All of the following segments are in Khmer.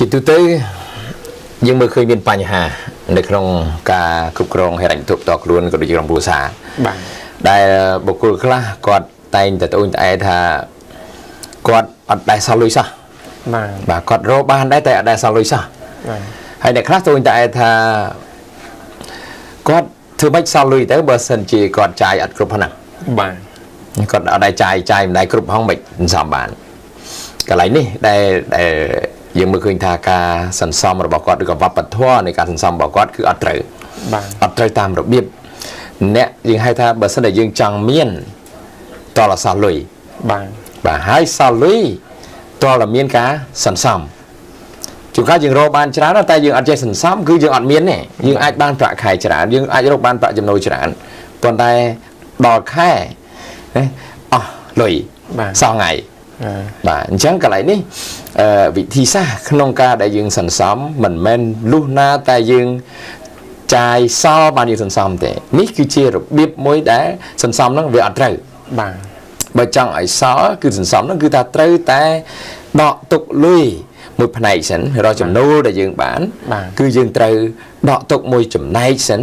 ជាទូទៅយើងមើលឃើញមានបញ្ហានៅក្នុងការគ្រប់គ្រងហិរញ្ញវត្ថុតខ្លួនក៏ដូចជាក្នុងគ្រួសារបាទដែលបុគ្គលខ្លះគាត់តែងតែត្អូញត្អែថាគាត់អត់ដែលសល់លុយសោះបាទបាទគាត់រកបានដែរតែអត់ដែលសល់លុយសោះបាទហើយអ្នកខ្លះត្អូញត្អែថាគាត់ធ្វើម៉េចសល់លុយទៅបើសិនជាគាត់ចាយអត់គ្រប់ហ្នឹងបាទគាត់អត់ដែលចាយចាយមិនដែលគ្រប់ហងមិនសមបានកន្លែងនេះដែលដែលយើងមើលឃើញថាការសន្សំរបស់គាត់ឬក៏វប្បធម៌នៃការសន្សំរបស់គាត់គឺអត់ត្រូវបាទអត់ត្រូវតាមរបៀបអ្នក យើងហៅថាបើសិនតែយើងចង់មានតលសោះលុយបាទបាទហើយសោះលុយតលតែមានការសន្សំជួនកាលយើងរកបានច្រើនតែយើងអត់ចេះសន្សំគឺយើងអត់មានទេយើងអាចបានប្រាក់ខែច្រើនយើងអាចរកបានប្រាក់ចំណូលច្រើនប៉ុន្តែដល់ខែអស់លុយបាទសោះថ្ងៃបាទអញ្ចឹងកន្លែងនេះវិធីសាស្ត្រក្នុងការដែលយើងសន្សំមិនមែនលុះណាតែយើងចាយសល់បានយើងសន្សំទេ នេះគឺជារបៀបមួយដែលសន្សំហ្នឹងវាអត់ត្រូវ បាទបើចង់ឲ្យសល់គឺសន្សំហ្នឹងគឺថាត្រូវតែដកទុកលុយមួយផ្នែកសិនរកចំណូលដែលយើងបានគឺយើងត្រូវដកទុកមួយចំណែកសិន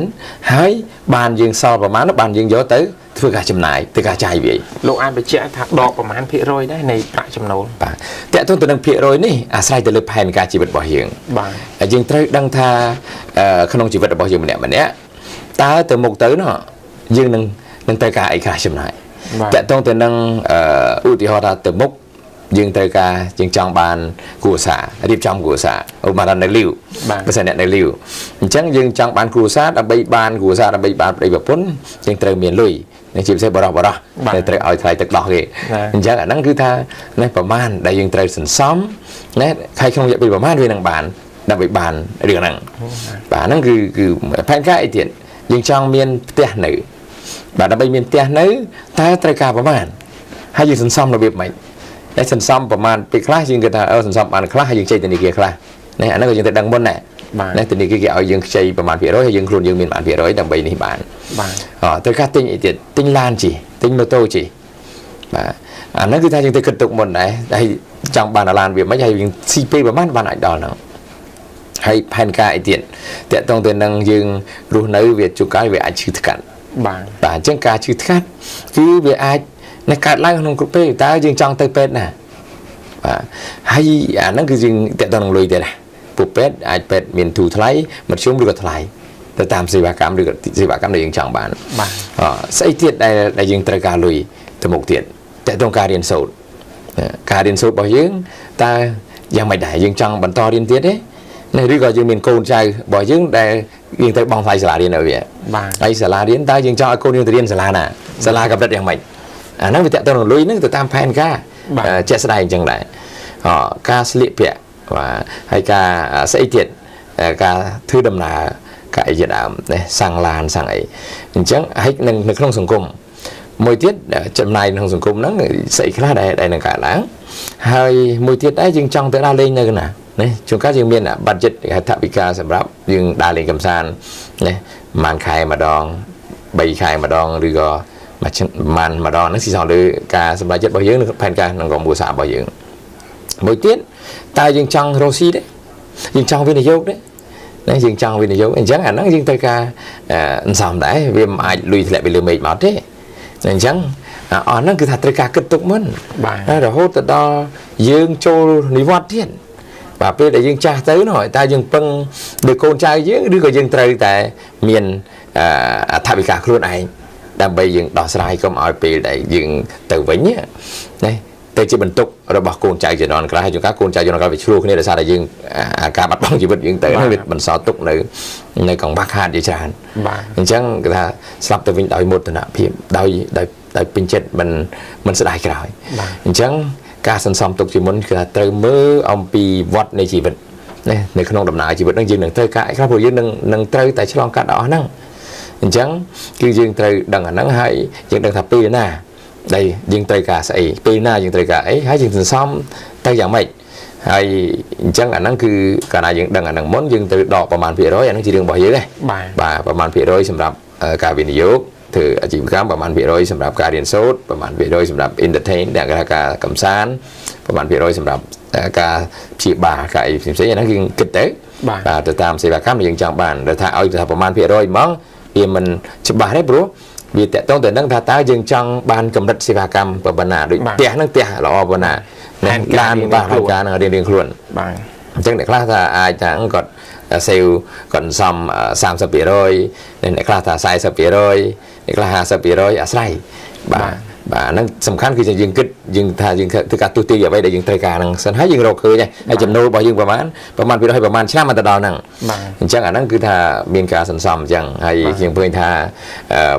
ហើយបានយើងសល់ប្រមាណបានយើងយកទៅធ្វើការចំណាយធ្វើការចាយវាយលោកអាចបញ្ជាក់ថាដកប្រមាណភាគរយដែរនៃប្រាក់ចំណូលបាទតើតើទៅនឹងភាគរយនេះអាស្រ័យទៅលើផែនការជីវិតរបស់យើងបាទយើងត្រូវដឹងថាក្នុងជីវិតរបស់យើងម្នាក់ម្នាក់តើទៅមុខទៅណោះយើងនឹងនឹងត្រូវការអីខ្លះចំណាយតើតើទៅនឹងឧទាហរណ៍ថាទៅមុខយើងត្រូវការយើងចង់បានគ្រួសាររៀបចំគ្រួសារឧបមាថានៅលីវបើសិនអ្នកនៅលីវអញ្ចឹងយើងចង់បានគ្រួសារដើម្បីបានគ្រួសារដើម្បីបានប្តីប្រពន្ធយើងត្រូវមានលុយនេះជាពិសេសបរោះបរោះតែត្រូវឲ្យថ្លៃទឹកដោះគេអញ្ចឹងអាហ្នឹងគឺថានេះប្រមាណដែលយើងត្រូវសន្សំណាខែក្នុងរយៈពេលប្រមាណវានឹងបាន ដើម្បីបានរឿងហ្នឹងបាទហ្នឹងគឺគឺផែនការអីទៀតយើងចង់មានផ្ទះនៅ បាទដើម្បីមានផ្ទះនៅតើត្រូវការប្រមាណហើយយើងសន្សំរបៀបម៉េចតែសន្សំប្រមាណពេលខ្លះយើងគិតថាអឺសន្សំបានខ្លះហើយយើងចេញធនាគារខ្លះនេះអាហ្នឹងក៏យើងត្រូវដឹងមុនដែរណាធនាគារគេឲ្យយើងខ្ចីប្រមាណភាគរយហើយយើងខ្លួនយើងមានប្រមាណភាគរយដើម្បីនេះបានបាទអត់ទៅកាសទិញអីទៀតទិញឡានជិះទិញម៉ូតូជិះបាទអាហ្នឹងគឺថាយើងទៅគិតទុកមុនដែរហើយចង់បានឡានវាមិនហើយយើងស៊ីពេលប្រមាណបានអាចដល់ហ្នឹងហើយផែនការអីទៀតតកតងទៅនឹងយើងរស់នៅវាជួកាយវាអាចឈឺថ្កាត់បាទបាទអញ្ចឹងការឈឺថ្កាត់គឺវាអាចនឹងកើតឡើងក្នុងគ្រប់ពេលតើយើងចង់ទៅពេទ្យណាបាទហើយអាហ្នឹងគឺយើងតកតងនឹងលុយទៀតដែរពួកពេទ្យអាចពេទ្យមានទូថ្លៃមធ្យមឬក៏ថ្លៃទៅតាមសេវាកម្មឬក៏សេវាកម្មដែលយើងចង់បានបាទស្អីទៀតដែលដែលយើងត្រូវការលុយទៅមុខទៀតតើតើការរៀនសូត្រការរៀនសូត្ររបស់យើងតើយ៉ាងម៉េចដែរយើងចង់បន្តរៀនទៀតទេណាឬក៏យើងមានកូនចៅរបស់យើងដែលយើងទៅបង់ថ្លៃសាលារៀនឲ្យវាបាទហើយសាលារៀនតើយើងចង់ឲ្យកូនយើងទៅរៀនសាលាណាសាលាកម្រិតយ៉ាងម៉េចអាហ្នឹងវាតកតទៅនឹងលុយហ្នឹងទៅតាមផែនការជាក់ស្ដែងអញ្ចឹងដែរអការស្លៀកពាក់បាទហើយការស្អីទៀតការធ្វើដំណើរការអីជាដើមណាសាំងឡានសាំងអីអញ្ចឹងហើយនៅក្នុងសង្គមមួយទៀតចំណាយក្នុងសង្គមហ្នឹងស្អីខ្លះដែលដែលនឹងកើតឡើងហើយមួយទៀតដែរយើងចង់ទៅដើរលេងនៅកណ្ណាណាជួនកាលយើងមានបាត់ចិត្តហេដ្ឋាវិការសម្រាប់យើងដើរលេងកម្សាន្តណាប្រហែលខែម្ដង3ខែម្ដងឬក៏មួយម៉ានម្ដងហ្នឹងស៊ីសងលើការសម្រេចចិត្តរបស់យើងនិងផែនការក្នុងក្រុមគ្រួសាររបស់យើងមួយទៀតតើយើងចង់រស់ស៊ីទេយើងចង់វិនិយោគទេណាយើងចង់វិនិយោគអញ្ចឹងអាហ្នឹងយើងត្រូវការអន្សំដែរវាមិនអាចលុយធ្លាក់ពីលើមេឃមកទេអញ្ចឹងអស់ហ្នឹងគឺថាត្រូវការគិតទុកមុនបាទរហូតទៅដល់យើងចូលនិវត្តន៍ទៀតបាទពេលដែលយើងចាស់ទៅនោះតើយើងពឹងលើកូនចៅយើងឬក៏យើងត្រូវតែមានអធិវិការខ្លួនឯងដើម្បីយើងដោះស្រាយកុំឲ្យពេលដែលយើងទៅវិញណាតែជាបន្ទុករបស់កូនចៅជំនាន់ក្រោយហើយជួនកាលកូនចៅជំនាន់ក្រោយវាឆ្លោះគ្នាដោយសារតែយើងការបាត់បង់ជីវិតយើងទៅហើយវាបន្សល់ទុកនៅនៅកង្វះខាតជាច្រើនបាទអញ្ចឹងគេថាស្លាប់ទៅវិញដោយមោទនភាពដោយដោយដោយពេញចិត្តមិនមិនស្ដាយក្រោយ អញ្ចឹង ការសន្សំទុកជាមុនគឺថាត្រូវមើលអំពីវត្តនៃជីវិតណានៅក្នុងដំណើរជីវិតហ្នឹងយើងនឹងត្រូវការអីខ្លះព្រោះយើងនឹងនឹងត្រូវតែឆ្លងកាត់ដល់អស់ហ្នឹងអញ្ចឹងគឺយើងត្រូវដឹងអាហ្នឹងហើយយើងដឹង ថាពេលណាដែលយើងត្រូវការស្អីពេលណាយើងត្រូវការអីហើយយើងសន្សំទៅយ៉ាងម៉េចហើយអញ្ចឹងអាហ្នឹងគឺកាលណាយើងដឹងអាហ្នឹងមុនយើងទៅដកប្រមាណភាគរយអាហ្នឹងជារឿងរបស់យើងទេបាទប្រមាណភាគរយសម្រាប់ការវិនិយោគធ្វើអាជីវកម្មប្រមាណភាគរយសម្រាប់ការរៀនសូត្រប្រមាណភាគរយសម្រាប់ entertain ដែលគេថាការកំសាន្តប្រមាណភាគរយសម្រាប់ការព្យាបាលការអីផ្សេងៗអាហ្នឹងគឺគិតទៅបាទទៅតាមសេវាកម្មដែលយើងចង់បានដែលថាឲ្យថាប្រមាណភាគរយហ្មងវាមិនច្បាស់ទេព្រោះវាតកតងទៅនឹងថាតើយើងចង់បានកម្រិតសេវាកម្មប៉ុណ្ណាដូចផ្ទះហ្នឹងផ្ទះល្អប៉ុណ្ណានឹងឡានបាទហើយការនឹងរៀងរៀងខ្លួន បាទអញ្ចឹងអ្នកខ្លះថាអាចថាគាត់សេវគាត់សំ30%អ្នកខ្លះថា40%អ្នកខ្លះ50%អាស្រ័យបាទបាទហ្នឹងសំខាន់គឺយើងគិតយើងថាយើងធ្វើការទូទាយអ្វីដែលយើងត្រូវការហ្នឹងសិនហើយយើងរកឃើញហើយចំណូលរបស់យើងប្រហែលប្រហែលពីរហើយប្រហែលឆ្នាំមកទៅដល់ហ្នឹងអញ្ចឹងអាហ្នឹងគឺថាមានការសន្សំអញ្ចឹងហើយខ្ញុំឃើញថា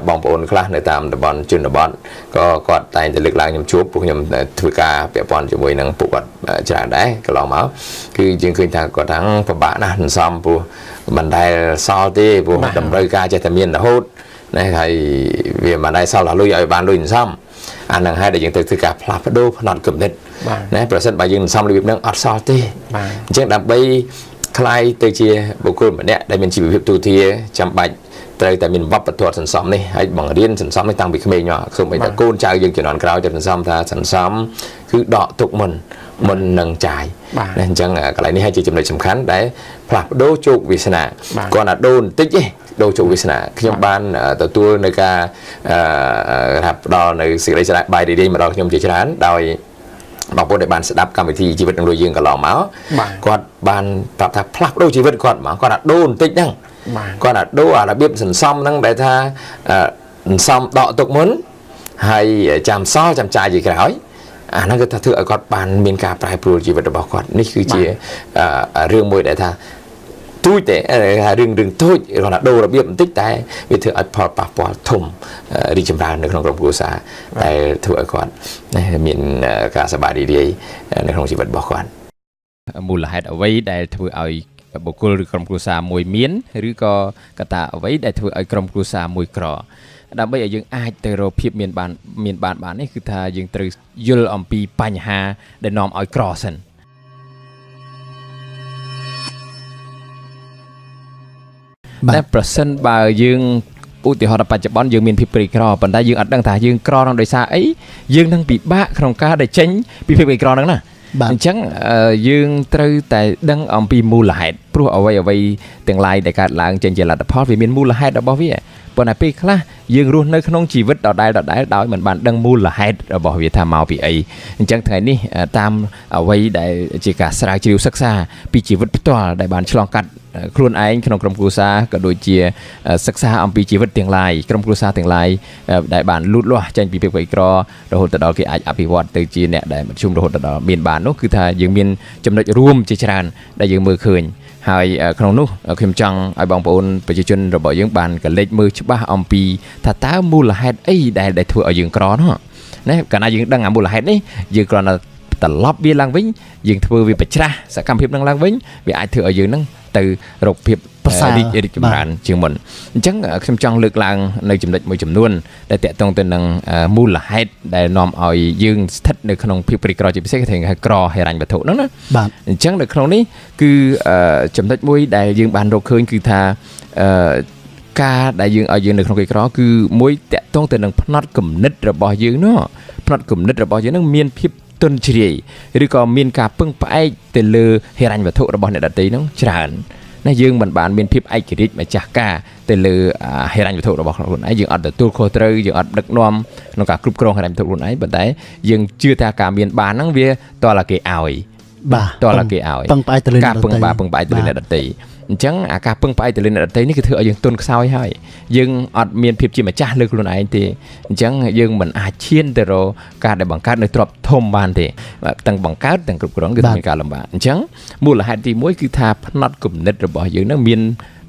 បងប្អូនខ្លះនៅតាមតំបន់ជនបទក៏គាត់តែងតែលើកឡើងខ្ញុំជួបពួកខ្ញុំធ្វើការពាក់ព័ន្ធជាមួយនឹងពួកគាត់ច្រើនដែរកន្លងមកគឺយើងឃើញថាគាត់ថាពិបាកណាស់សន្សំព្រោះមិនដែលសល់ទេព្រោះតម្រូវការចេះតែមានរហូតណាហើយវាមិនដែលសល់ដល់លុយឲ្យបានលុយសន្សំអានឹងហើយដែលយើងត្រូវធ្វើការផ្លាស់ប្ដូរផ្នត់គំនិតណាប្រសិនបើយើងមិនសមរបៀបហ្នឹងអត់សោះទេអញ្ចឹងដើម្បីคล้ายទៅជាបុគ្គលម្នាក់ដែលមានជីវភាពទូទាចាំបាច់ត្រូវតែមានវប្បធម៌សន្សំនេះហើយបង្រៀនសន្សំនេះតាំងពីក្មេងមកខ្ញុំមិនថាកូនចៅយើងជំនាន់ក្រោយទៅសន្សំថាសន្សំគឺដកទុកមុនមុននឹងចាយណាអញ្ចឹងកន្លែងនេះហើយជាចំណុចសំខាន់ដែលផ្លាស់ប្ដូរជោគវាសនាគាត់ថាដូរបន្តិចទេដូរជោគវាសនាខ្ញុំបានទទួលនៅការថាផ្ដល់នៅសេចក្តីស្ដាប់បាយរៀងមកដល់ខ្ញុំជាច្រើនដោយបងប្អូនដែលបានស្ដាប់កម្មវិធីជីវិតនឹងលោកយើងកន្លងមកគាត់បានប្រាប់ថាផ្លាស់ប្ដូរជីវិតគាត់មកគាត់ថាដូរបន្តិចហ្នឹងគាត់ថាដូរអារបៀបសន្សំហ្នឹងដែលថាសន្សំដកទុកមុនហើយចាំសល់ចាំចាយជាក្រោយអាហ្នឹងគឺថាធ្វើឲ្យគាត់បានមានការប្រែប្រួលជីវិតរបស់គាត់នេះគឺជារឿងមួយដែលថាទូចតែរឿងរឿងទូចគាត់ថាដូររបៀបបន្តិចតែវាធ្វើឲ្យផលប៉ះពាល់ធំរីចម្រើននៅក្នុងក្រុមគ្រួសារតែធ្វើឲ្យគាត់មានការសប្បាយរីករាយនៅក្នុងជីវិតរបស់គាត់មូលហេតុអ្វីដែល ធ្វើឲ្យបុគ្គលឬក្រុមគ្រួសារមួយមានឬក៏កត្តាអ្វីដែលធ្វើឲ្យក្រុមគ្រួសារមួយក្រដើម្បីឲ្យយើងអាចទៅរកភាពមានបានមានបានបាននេះគឺថាយើងត្រូវយល់អំពីបញ្ហាដែលនាំឲ្យក្រសិនតែប្រសិនបើយើងឧទាហរណ៍បច្ចុប្បន្នយើងមានភាពក្រីក្រប៉ុន្តែយើងអត់ដឹងថាយើងក្រនឹងដោយសារអីយើងនឹងពិបាកក្នុងការដែលចេញពីភាពក្រីក្រហ្នឹងណាអញ្ចឹងយើងត្រូវតែ ដឹងអំពីមូលហេតុព្រោះអ្វីអ្វីទាំងឡាយដែលកើតឡើងចេញជាលទ្ធផលវាមានមូលហេតុរបស់វាប៉ុន្តែពេលខ្លះយើងរស់នៅក្នុងជីវិតដដែលដដែលដោយមិនបានដឹងមូលហេតុរបស់វាថាមកពីអីអញ្ចឹងថ្ងៃនេះ តាមអ្វីដែលជាការស្រាវជ្រាវសិក្សា ពីជីវិតផ្ទាល់ដែលបានឆ្លងកាត់ខ្លួនឯងក្នុងក្រុមគ្រួសារក៏ដូចជាសិក្សាអំពីជីវិតទាំងឡាយក្រុមគ្រួសារទាំងឡាយដែលបានលូតលាស់ចេញពីភាពក្រីក្ររហូតដល់គេអាចអភិវឌ្ឍទៅជាអ្នកដែលមធ្យមរហូតដល់មានបាននោះគឺថាយើងមានចំណុចរួមជាច្រើនដែលយើងមើលឃើញហើយក្នុងនោះខ្ញុំចង់ឲ្យបងប្អូនប្រជាជន របស់យើងបានកលេចមើលច្បាស់អំពីថាតើមូលហេតុអីដែលដែលធ្វើឲ្យយើងក្រនោះណាកាលណាយើងដឹងអាមូលហេតុនេះយើងគ្រាន់តែត្រឡប់វាឡើងវិញយើងធ្វើវាប្រច្រាស់សកម្មភាពនឹងឡើងវិញវាអាចធ្វើឲ្យយើងនឹងទៅរកភាពប្រសើររីកចម្រើនជាងមុនអញ្ចឹងខ្ញុំចង់លើកឡើងនៅចំណុចមួយចំនួនដែលតកតងទៅនឹងមូលហេតុដែលនាំឲ្យយើងស្ថិតនៅក្នុងភាពក្រីក្រជាពិសេសគេហៅក្រហិរញ្ញវត្ថុហ្នឹងណាបាទអញ្ចឹងនៅក្នុងនេះគឺចំណុចមួយ ដែលយើង បានរកឃើញគឺថាអឺការដែលយើងឲ្យយើងនៅក្នុងក្រីក្រគឺមួយតកតងទៅនឹងផ្នត់គំនិតរបស់យើងនោះផ្នត់គំនិតរបស់យើងនឹងមានភាពទុនជ្រាយឬក៏មានការពឹងផ្អែកទៅលើហិរញ្ញវត្ថុរបស់អ្នកដទៃនោះច្រើនណាយើងមិនបានមានភាពឯករាជ្យម្ចាស់ការទៅលើហិរញ្ញវត្ថុរបស់ខ្លួនឯងយើងអត់ទទួលខុសត្រូវយើងអត់ដឹកនាំក្នុងការគ្រប់គ្រងហិរញ្ញវត្ថុខ្លួនឯងប៉ុន្តែយើងជឿថាការមានបានហ្នឹងវា តលតែគេឲ្យបាទតលតែគេឲ្យពឹងផ្អែកទៅលើការពឹងបាទពឹងផ្អែកទៅលើអ្នកដទៃអញ្ចឹងអាការពឹងផ្អែកទៅលើអ្នកដទៃនេះគឺធ្វើឲ្យយើងទន់ខ្សោយហើយយើងអត់មានភាពជាម្ចាស់លើខ្លួនឯងទេអញ្ចឹងយើងមិនអាចឈានទៅរកការដែលបង្កើតនៅទ្របធំបានទេទាំងបង្កើតទាំងគ្រប់គ្រងគឺមានការលំបាកអញ្ចឹងមូលហេតុទី1គឺថាផ្នត់គំនិតរបស់យើងនឹងមាន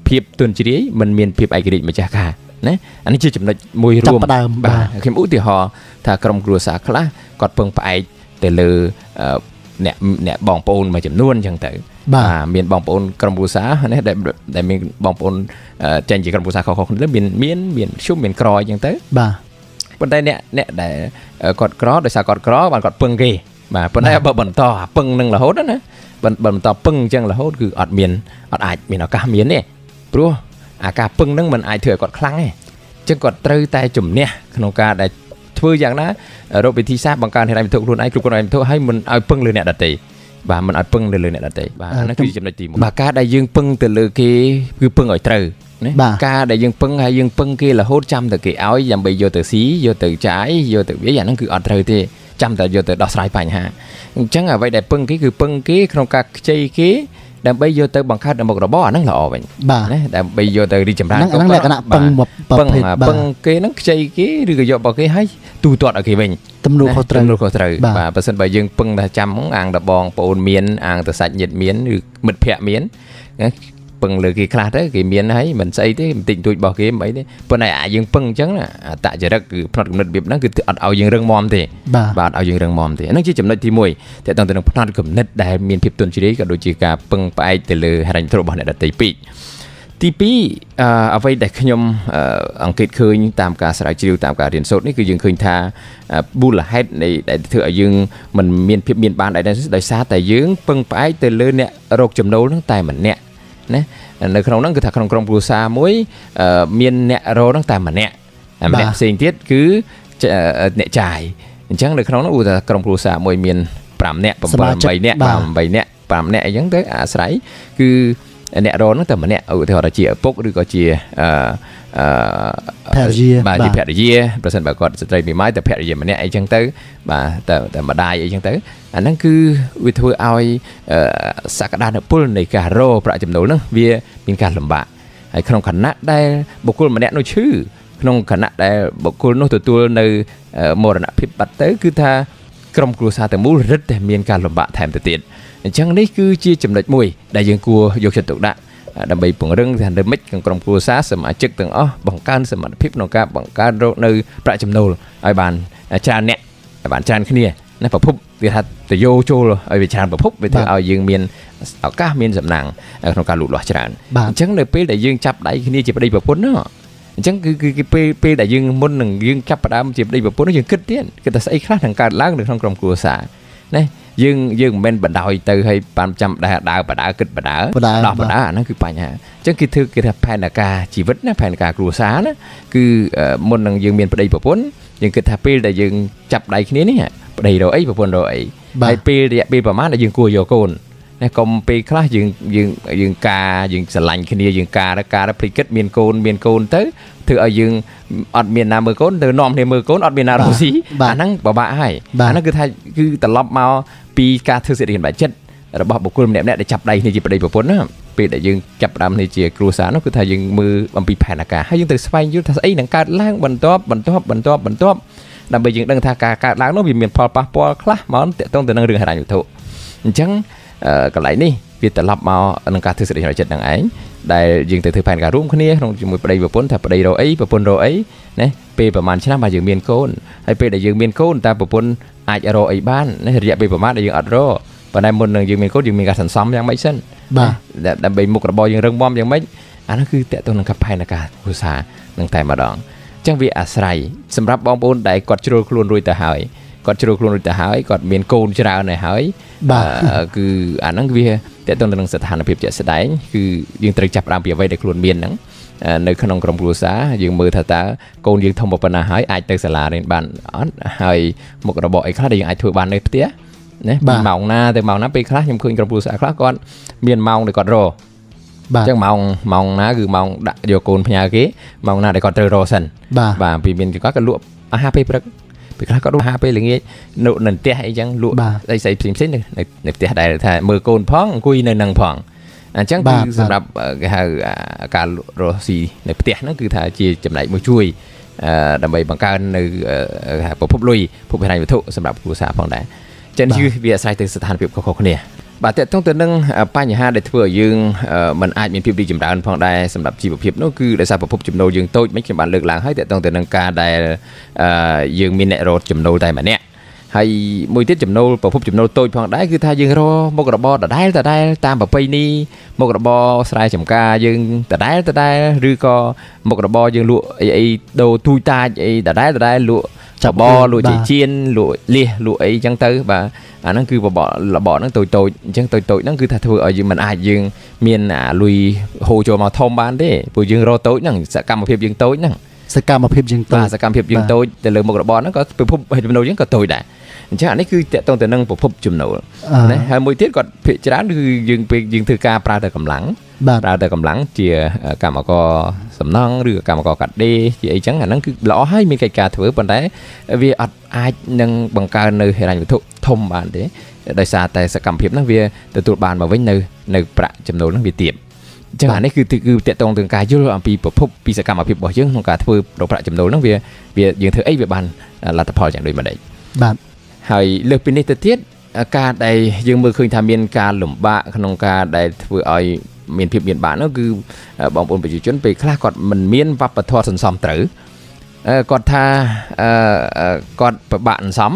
ភាពទន់ជ្រាយមិនមានភាពឯករាជ្យម្ចាស់ការណាអានេះជាចំណុចមួយរួមបាទខ្ញុំឧទាហរណ៍ថាក្រុមគ្រួសារខ្លះគាត់ពឹងផ្អែកទៅលើអ្នកអ្នកបងប្អូនមួយចំនួនអញ្ចឹងទៅបាទមានបងប្អូនក្រុមគ្រួសារណាដែលមានបងប្អូនចេញជាក្រុមគ្រួសារខុសៗគ្នាមានមាន មានឈុំមានក្រអីចឹងទៅ បាទប៉ុន្តែអ្នកអ្នកដែលគាត់ក្រដោយសារគាត់ក្របានគាត់ពឹងគេបាទប៉ុន្តែបើបន្តអាពឹងនឹងរហូតណាបន្ត ពឹងអញ្ចឹងរហូតគឺអត់មានអត់អាចមានឱកាសមានទេព្រោះអាការពឹងនឹងมันអាចធ្វើឲ្យគាត់ខ្លាំងទេអញ្ចឹងគាត់ត្រូវតែជំនះក្នុងការដែលធ្វើយ៉ាងណារោគវិធីសាស្ត្របង្កើនហេរ៉ៃវត្ថុខ្លួនឯងគ្រប់គ្រងហេរ៉ៃវត្ថុឲ្យមិនឲ្យពឹងលើអ្នកដទៃបាទមិនឲ្យពឹងទៅលើអ្នកដទៃបាទអានោះគឺចំណុចទី1បាទការដែលយើងពឹងទៅលើគេ គឺពឹងឲ្យត្រូវណាការដែលយើងពឹងហើយយើងពឹងគេរហូតចាំតែគេឲ្យដើម្បីយកទៅស៊ីយកទៅចាយយកទៅវាអាហ្នឹងគឺអត់ត្រូវទេចាំតែយកទៅដោះស្រាយបញ្ហាអញ្ចឹងអ្វីដែលពឹងគេគឺពឹងគេក្នុងការខ្ចីគេដើម្បីយកទៅបង្កើតមុខរបរអាហ្នឹងល្អវិញណាដើម្បីយកទៅរីចម្រើនហ្នឹងលក្ខណៈពឹងពឹងពឹងគេហ្នឹងខ្ចីគេឬក៏យករបស់គេឲ្យទូទាត់ឲ្យគេវិញទំនួលខុសត្រូវទំនួលខុសត្រូវបាទបើសិនបើយើងពឹងតែចាំអាងដបងប្អូនមានអាងទៅសាច់ញាតិមានឬមិត្តភ័ក្តិមានពឹងលើគេខ្លះទៅគេមានហើយមិនស្អីទេបន្តិចទួចរបស់គេមិនអីទេប៉ុន្តែអាយើងពឹងអញ្ចឹងអតចរិតគឺផ្នត់គំនិតរបៀបហ្នឹងគឺអត់ឲ្យយើងរឹងមាំទេបាទអត់ឲ្យយើងរឹងមាំទេហ្នឹងជាចំណុចទី1តើតើទៅនឹងផ្នត់គំនិតដែលមានភាពទន់ជ្រាយក៏ដូចជាការពឹងផ្អែកទៅលើហិរញ្ញវត្ថុរបស់អ្នកដទៃពីរទី2អអ្វីដែលខ្ញុំអង្កេតឃើញតាមការស្រាវជ្រាវតាមការរៀនសូត្រនេះគឺយើងឃើញថាមូលហេតុនៃដែលធ្វើឲ្យយើងមិនមានភាពមានបានដែរដោយសារតែយើងពឹងផ្អែកទៅលើអ្នករកចំណូលនឹងតែម្នាក់ណានៅក្នុងហ្នឹងគឺថាក្នុងក្រុមគ្រួសារមួយមានអ្នករកហ្នឹងតែម្នាក់ម្នាក់ផ្សេងទៀតគឺអ្នកចាយអញ្ចឹងនៅក្នុងនោះឧទាហរណ៍ក្រុមគ្រួសារមួយមាន5នាក់7 8នាក់8នាក់5នាក់អីចឹងទៅអាស្រ័យគឺអ្នករកហ្នឹងតែម្នាក់ឧទាហរណ៍ជាឪពុកឬក៏ជាអឺអឺភរិយាបាទជាភរិយាប្រសិនបើគាត់ស្ត្រីមេម៉ាយតែភរិយាម្នាក់អីចឹងទៅ បាទតែតែម្ដាយអីចឹងទៅអាហ្នឹងគឺវាធ្វើឲ្យសក្តានុពលនៃការរកប្រាក់ចំណូលហ្នឹងវាមានការលំបាកហើយក្នុងខណៈដែលបុគ្គលម្នាក់នោះឈឺក្នុងខណៈដែលបុគ្គលនោះទទួលនៅមរណភាពបាត់ទៅ គឺថាក្រុមគ្រួសារទាំងមូលរឹតតែមានការលំបាកថែមទៅទៀតអញ្ចឹងនេះគឺជាចំណុចមួយ ដែលយើងគួរយកចិត្តទុកដាក់ដើម្បីពង្រឹងថាឬមិនក្នុងក្រុមគ្រួសារសមាជិកទាំងអស់បង្កើនសមត្ថភាពក្នុងការបង្កើនរកនៅប្រាក់ចំណូលឲ្យបានច្រើនអ្នកឲ្យបានច្រើនគ្នាណាប្រភពវាថាតយោចូលឲ្យវាច្រើនប្រភពវាធ្វើឲ្យយើងមានឱកាសមានសំណាងក្នុងការលូតលាស់ច្រើនអញ្ចឹងនៅពេលដែលយើងចាប់ដៃគ្នាជាប្តីប្រពន្ធនោះអញ្ចឹងគឺគឺពេលពេលដែលយើងមុននឹងយើងចាប់ផ្ដើមជាប្តីប្រពន្ធយើងគិតទៀតគិតថាស្អីខ្លះនឹងកើតឡើងនៅក្នុងក្រុមគ្រួសារណាយើងយើងមិនមែនបណ្ដោយទៅឲ្យបានចាំដែរដើរបដើគិតបដើដោះបដើអាហ្នឹងគឺបញ្ហាអញ្ចឹងគេធ្វើគេថាផែនការជីវិតណាផែនការគ្រួសារណាគឺមុននឹងយើងមានប្តីប្រពន្ធយើងគិតថាពេលដែលយើងចាប់ដៃគ្នានេះប្តីរកអីប្រពន្ធរកអីហើយពេលរយៈពេលប្រហែលដែលយើងគួរយកកូនណាកុំពេលខ្លះយើងយើងយើងការយើងស្រឡាញ់គ្នាយើងការការព្រិកិត មានកូនមានកូនទៅធ្វើឲ្យយើងអត់មានណាមើលកូនទៅនាំគ្នាមើលកូនអត់មានណារស់ស៊ីអាហ្នឹងពិបាកហើយអាហ្នឹងគឺថាគឺត្រឡប់មកពីការធ្វើសេចក្តីសម្រេចចិត្តរបស់បុគ្គលម្នាក់ម្នាក់ដែលចាប់ដៃគ្នាជាប្តីប្រពន្ធណាពេលដែលយើងចាប់ផ្ដើមនេះជា គ្រួសារនោះគឺថាយើងមើលអំពីផែនការហើយយើងត្រូវស្វែងយល់ថាស្អីនឹងកើតឡើងបន្តបន្តបន្តបន្តដើម្បីយើងដឹងថាការកើតឡើងនោះវាមានផលប៉ះពាល់ខ្លះមកតកតងទៅនឹងរឿងហិរញ្ញវត្ថុអញ្ចឹងកន្លែងនេះវាត្រឡប់មកនឹងការធ្វើសេចក្តីចំណចិត្តនឹងឯងដែលយើងទៅធ្វើផែនការរួមគ្នាក្នុងជាមួយប្តីប្រពន្ធថាប្តីរកអីប្រពន្ធរកអីណាពេលប្រហែលឆ្នាំបើយើងមានកូនហើយពេលដែលយើងមានកូនតើប្រពន្ធអាចរកអីបានណារយៈពេលប្រហែលដែលយើងអត់រកប៉ុន្តែមុននឹងយើងមានកូនយើងមានការសន្សំយ៉ាងម៉េចសិនបាទដើម្បីមុខរបរយើងរឹងមាំយ៉ាងម៉េចអានោះគឺតកតងនឹងការផែនការគ្រួសារនឹងតែម្ដងអញ្ចឹងវាអាស្រ័យសម្រាប់បងប្អូនដែលគាត់ជ្រុលខ្លួនរួចទៅហើយគាត់ជ្រួខ្លួនរួចទៅហើយគាត់មានកូនច្រើនហើយហើយគឺអាហ្នឹងវាតកតឹងទៅនឹងស្ថានភាពជាក់ស្ដែងគឺយើងត្រូវចាប់ផ្ដើមពីអ្វីដែលខ្លួនមានហ្នឹងនៅក្នុងក្រុមគ្រួសារយើងមើលថាតើកូនយើងធំប៉ុណ្ណាហើយអាចទៅសាលារៀនបានអត់ហើយមុខរបរអីខ្លះដែលយើងអាចធ្វើបាននៅផ្ទះណាពីម៉ោងណាទៅម៉ោងណាពេលខ្លះខ្ញុំឃើញក្រុមគ្រួសារខ្លះគាត់មានម៉ោងដែលគាត់រកបាទអញ្ចឹងម៉ោងម៉ោងណា គឺម៉ោងដាក់យកកូនផ្ញើគេម៉ោងណាដែលគាត់ត្រូវរកសិនបាទពីមានគាត់ក៏លក់អាហារពេលព្រឹកពេលខ្លះគាត់ហាពេលល្ងាចនៅនៅផ្ទះអីចឹងលក់អីស្អីផ្សេងផ្សេងនៅផ្ទះដែរថាមើលកូនផងអង្គុយនៅនឹងផងអញ្ចឹងគឺសម្រាប់គេហៅការរស់ស៊ីនៅផ្ទះហ្នឹងគឺថាជាចំណែកមួយជួយដើម្បីបង្កើននៅប្រភពលុយប្រភពហិរញ្ញវត្ថុសម្រាប់គ្រួសារផងដែរចឹងគឺវាអាស្រ័យទៅស្ថានភាពខុសៗគ្នាបាទតើតើទៅនឹងបញ្ហាដែលធ្វើឲ្យយើងមិនអាចមានភាពរីកចម្រើនផងដែរសម្រាប់ជីវភាពនោះគឺដោយសារប្រភពចំណូលយើងតូចមិនខ្ញុំបានលើកឡើងហើយតើតើទៅនឹងការដែលយើងមានអ្នករត់ចំណូលតែម្នាក់ហើយមួយទៀតចំណូលប្រភពចំណូលតូចផងដែរគឺថាយើងរកមុខរបរដដែលដដែលតាមប្រពៃណីមុខរបរស្រែចម្ការយើងដដែលដដែលឬក៏មុខរបរយើងលក់អីអីដូរទូចតាចអីដដែលដដែលលក់ចាបលក់ជាជៀនលក់លៀសលក់អីចឹងទៅ បាទអាហ្នឹងគឺបបរបបហ្នឹងតូចតូចអញ្ចឹងតូចតូចហ្នឹងគឺថាធ្វើឲ្យយើងមិនអាចយើងមានអាលុយហូរចូលមកធំបានទេព្រោះយើងរកតូចហ្នឹងសកម្មភាពយើងតូចហ្នឹងសកម្មភាពយើងតូចបាទសកម្មភាពយើងតូចទៅលើមុខរបរហ្នឹងក៏ពិភពចំណូលយើងក៏តូចដែរអញ្ចឹងអានេះគឺតកតងទៅនឹងប្រភពចំណូលណាហើយមួយទៀតគាត់ភាកច្រើនគឺយើងពេលយើងធ្វើការប្រើតែកម្លាំងប្រើតែកម្លាំងជាកម្មករសំណង់ឬកម្មករកាត់ដេរជាអីចឹងអាហ្នឹងគឺល្អហើយមានកិច្ចការធ្វើប៉ុន្តែវាអត់អាចនឹងបង្កើននៅហិរញ្ញវត្ថុធំបានទេដោយសារតែសកម្មភាពហ្នឹងវាទទួលបានមកវិញនៅនៅប្រាក់ចំណូលហ្នឹងវាទៀតចឹងអានេះគឺគឺតកតងទៅការយល់អំពីប្រភពពីសកម្មភាពរបស់យើងក្នុងការធ្វើរកប្រាក់ចំណូលហ្នឹងវាវាយើងធ្វើអីវាបានលទ្ធផលយ៉ាងដូចម្ដេចបាទហើយលើសពីនេះទៅទៀតការដែលយើងមើលឃើញថាមានការលំបាក ក្នុងការដែលធ្វើឲ្យមានភាពមានបាននោះគឺបងប្អូនប្រជាជនពេលខ្លះគាត់មិនមានវប្បធម៌សន្សំត្រូវគាត់ថាគាត់ពិបាកសន្សំ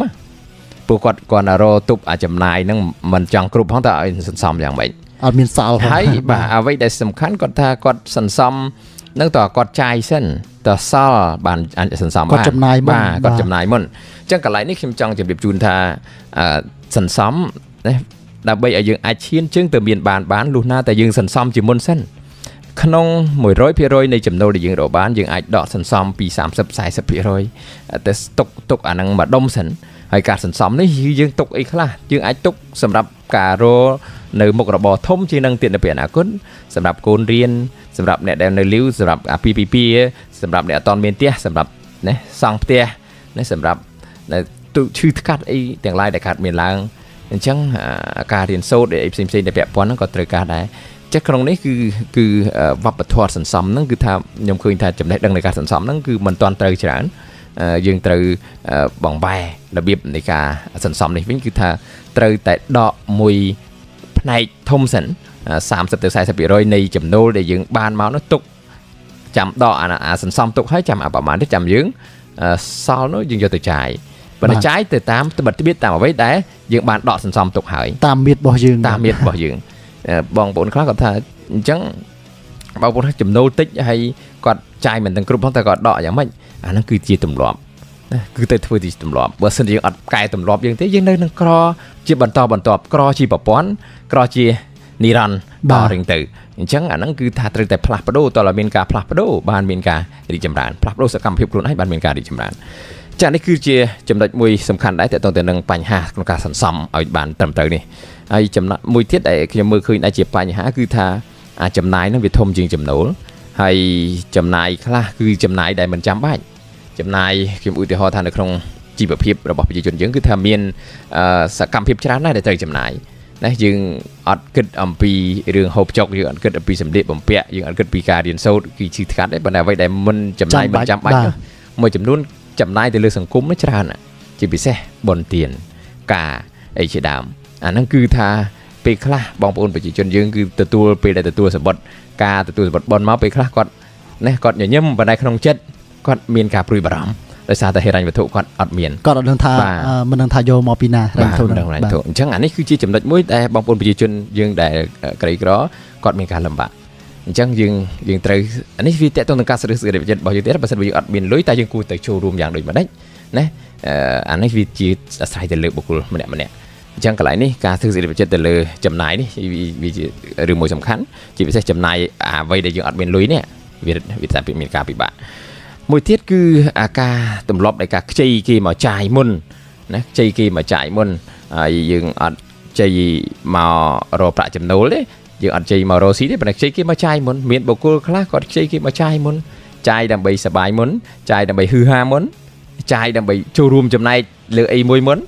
ព្រោះគាត់គាត់រកទប់អាចំណាយហ្នឹងមិនចង់គ្រប់ផងតើឲ្យសន្សំយ៉ាងម៉េចអត់មានសល់ហើយបាទអ្វីដែលសំខាន់គាត់ថាគាត់សន្សំ នឹងតើគាត់ចាយសិនតើសល់បានសន្សំបានគាត់ចំណាយមុនបាទគាត់ចំណាយមុនអញ្ចឹងកន្លែងនេះខ្ញុំចង់ជម្រាបជូនថាសន្សំណាដើម្បីឲ្យយើងអាចឈានជើងទៅមាន បានបានលុះណាតែយើងសន្សំជាមុនសិនក្នុង100%នៃចំណូលដែលយើងរកបានយើងអាចដកសន្សំពី30 40%តែស្តុកទុកអានឹងមួយដុំសិនហើយការសន្សំនេះគឺយើងទុកអីខ្លះយើងអាចទុកសម្រាប់ការរកនៅមុខរបរធំជាងនឹងទៀតនៅពេលអនាគតសម្រាប់កូនរៀនសម្រាប់អ្នកដែលនៅលីវសម្រាប់អាពីពីពីសម្រាប់អ្នកអត់មានផ្ទះសម្រាប់ណាសង់ផ្ទះណាសម្រាប់ទូឈឺថ្កាត់អីទាំងឡាយដែលកើតមានឡើងអញ្ចឹងការរៀនសូត្រអីផ្សេងផ្សេងដែលពាក់ព័ន្ធហ្នឹងក៏ត្រូវការដែរចេះក្នុងនេះគឺគឺវប្បធម៌សន្សំហ្នឹងគឺថាខ្ញុំឃើញថាចំណេះដឹងនៃការសន្សំហ្នឹងគឺមិនទាន់ត្រូវច្រើនយើងត្រូវបងបែរបៀបនៃការសន្សំនេះវិញគឺថាត្រូវតែដកមួយផ្នែកធំសិន30ទៅ40%នៃចំណូលដែលយើងបានមកនោះទុកចាំដកអាសន្សំទុកហើយចាំអាប្រហែលទេចាំយើងសល់នោះយើងយកទៅចាយបណ្ឌចាយទៅតាមត្បិតត្បៀតតាមអ្វីដែលយើងបានដកសន្សំទុកហើយតាមមៀតរបស់យើងតាមមៀតរបស់យើងបងប្អូនខ្លះគាត់ថាអញ្ចឹងបងប្អូនថាចំណូលតិចហើយគាត់ចាយមិនទាំងគ្រប់ផងតែគាត់ដកយ៉ាងម៉េចអាហ្នឹងគឺជាទម្លាប់ គឺទៅធ្វើទីទម្លាប់បើសិនជាយើងអត់កែទម្លាប់យើងទេយើងនៅនឹងក្រ ជាបន្តបន្តក្រជាប្រព័ន្ធក្រជានិរន្តរ៍តរៀងទៅអញ្ចឹងអាហ្នឹងគឺថាត្រូវតែផ្លាស់ប្ដូរតើឲ្យមានការផ្លាស់ប្ដូរបានមានការរីកចម្រើនផ្លាស់ប្ដូរសកម្មភាពខ្លួនឯងបានមានការរីកចម្រើនចានេះគឺជាចំណុចមួយសំខាន់ដែរតទៅទៅនឹងបញ្ហាក្នុងការសន្សំឲ្យបានត្រឹមត្រូវនេះហើយចំណុចមួយទៀតដែលខ្ញុំមើលឃើញដែរជាបញ្ហាគឺថាអាចំណាយនឹងវាធំជាងចំណូលហើយចំណាយខ្លះគឺចំណាយដែលមិនចាំបាច់ចំណាយខ្ញុំឧទាហរណ៍ថានៅក្នុងជីវភាពរបស់ប្រជាជនយើងគឺថាមានសកម្មភាពច្រើនណាស់ដែលត្រូវចំណាយណាយើងអត់គិតអំពីរឿងហូបចុកយើងអត់គិតអំពីសម្លៀកបំពាក់យើងអត់គិតពីការរៀនសូត្រគឺឈឺថ្កាត់ទេប៉ុន្តែអ្វីដែលមិនចំណាយមិនចាំបាច់មួយចំនួនចំណាយទៅលើសង្គមនេះច្រើនជាពិសេសបនទានការអីជាដើមអាហ្នឹងគឺថាពេលខ្លះបងប្អូនប្រជាជនយើងគឺទទួលពេលដែលទទួលសម្បត្តិការទទួលសម្បត្តិបនមកពេលខ្លះគាត់នេះគាត់ញញឹមប៉ុន្តែក្នុងចិត្តគាត់មានការព្រួយបារម្ភដោយសារតែហេរញ្ញវត្ថុគាត់អត់មានគាត់អត់ដឹងថាមិនដឹងថាយកមកពីណាហេរញ្ញវត្ថុហ្នឹងអញ្ចឹងអានេះគឺជាចំណុចមួយដែលបងប្អូនប្រជាជនយើងដែលក្រីក្រគាត់មានការលំបាកអញ្ចឹងយើងយើងត្រូវអានេះវាតេតទៅនឹងការសិក្សាសេរីវិទ្យារបស់យើងទៀតបើសិនបើយើងអត់មានលុយតែយើងគួរទៅចូលរួមយ៉ាងដូចម្ដេចណាអានេះវាជាអាស្រ័យទៅលើបុគ្គលម្នាក់ម្នាក់អញ្ចឹងកន្លែងនេះការធ្វើសេរីវិចិត្តទៅលើចំណាយនេះវាជារឿងមួយសំខាន់ជាពិសេសចំណាយអ្វីដែលយើងអត់មានលុយនេះវាវាតែមានការពិបាកមួយទៀតគឺអាការទម្លាប់នៃការខ្ចីគេមកចាយមុនណាខ្ចីគេមកចាយមុនហើយយើងអត់ខ្ចីមករកប្រាក់ចំណូលទេយើងអត់ជ័យមករកស៊ីទេប៉ុន្តែខ្ចីគេមកចាយមុនមានបុគ្គលខ្លះគាត់ខ្ចីគេមកចាយមុនចាយដើម្បីសបាយមុនចាយដើម្បីហឺហាមុនចាយដើម្បីចូលរួមចំណែកលើអីមួយមុន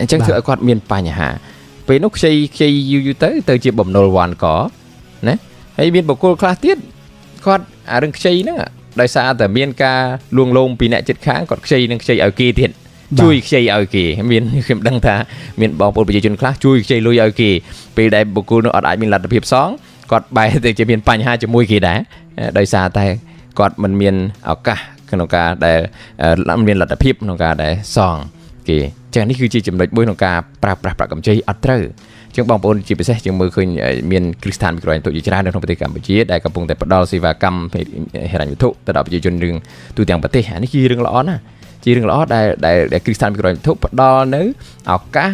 អញ្ចឹងធ្វើឲ្យគាត់មានបញ្ហា ពេលនោះខ្ចីខ្ចីយូរយូរទៅ ទៅជាបំណុលវ៉ាន់កណាហើយមានបុគ្គលខ្លះទៀតគាត់អារឿងខ្ចីហ្នឹងដោយសារតែមានការលួងលោមពីអ្នកចិត្តខាងគាត់ខ្ចីនឹងខ្ចីឲ្យគេទៀតជួយខ្ចីឲ្យគេមានខ្ញុំដឹងថាមានបងប្អូនប្រជាជនខ្លះជួយខ្ចីលុយឲ្យគេពេលដែលបុគ្គលនោះអត់អាចមានលទ្ធភាពសងគាត់បែរទៅជាមានបញ្ហាជាមួយគេដែរដោយសារតែគាត់មិនមានឱកាសក្នុងការដែលមានលទ្ធភាពក្នុងការដែលសងគេចឹងនេះគឺជាចំណុចមួយក្នុងការប្រើប្រាស់ប្រាក់កម្ចីអត់ត្រូវជាងបងប្អូនជាពិសេសជាងមើលឃើញមានគ្រឹះស្ថានមីក្រូហិរញ្ញវត្ថុជាច្រើននៅក្នុងប្រទេសកម្ពុជា ដែលកំពុងតែផ្ដល់សេវាកម្មហិរញ្ញវត្ថុទៅដល់ប្រជាជនរឿងទូទាំងប្រទេសអានេះជារឿងល្អណាស់ជារឿងល្អដែលដែលគ្រីស្ទានមីក្រូវត្ថុផ្ដល់នៅឱកាស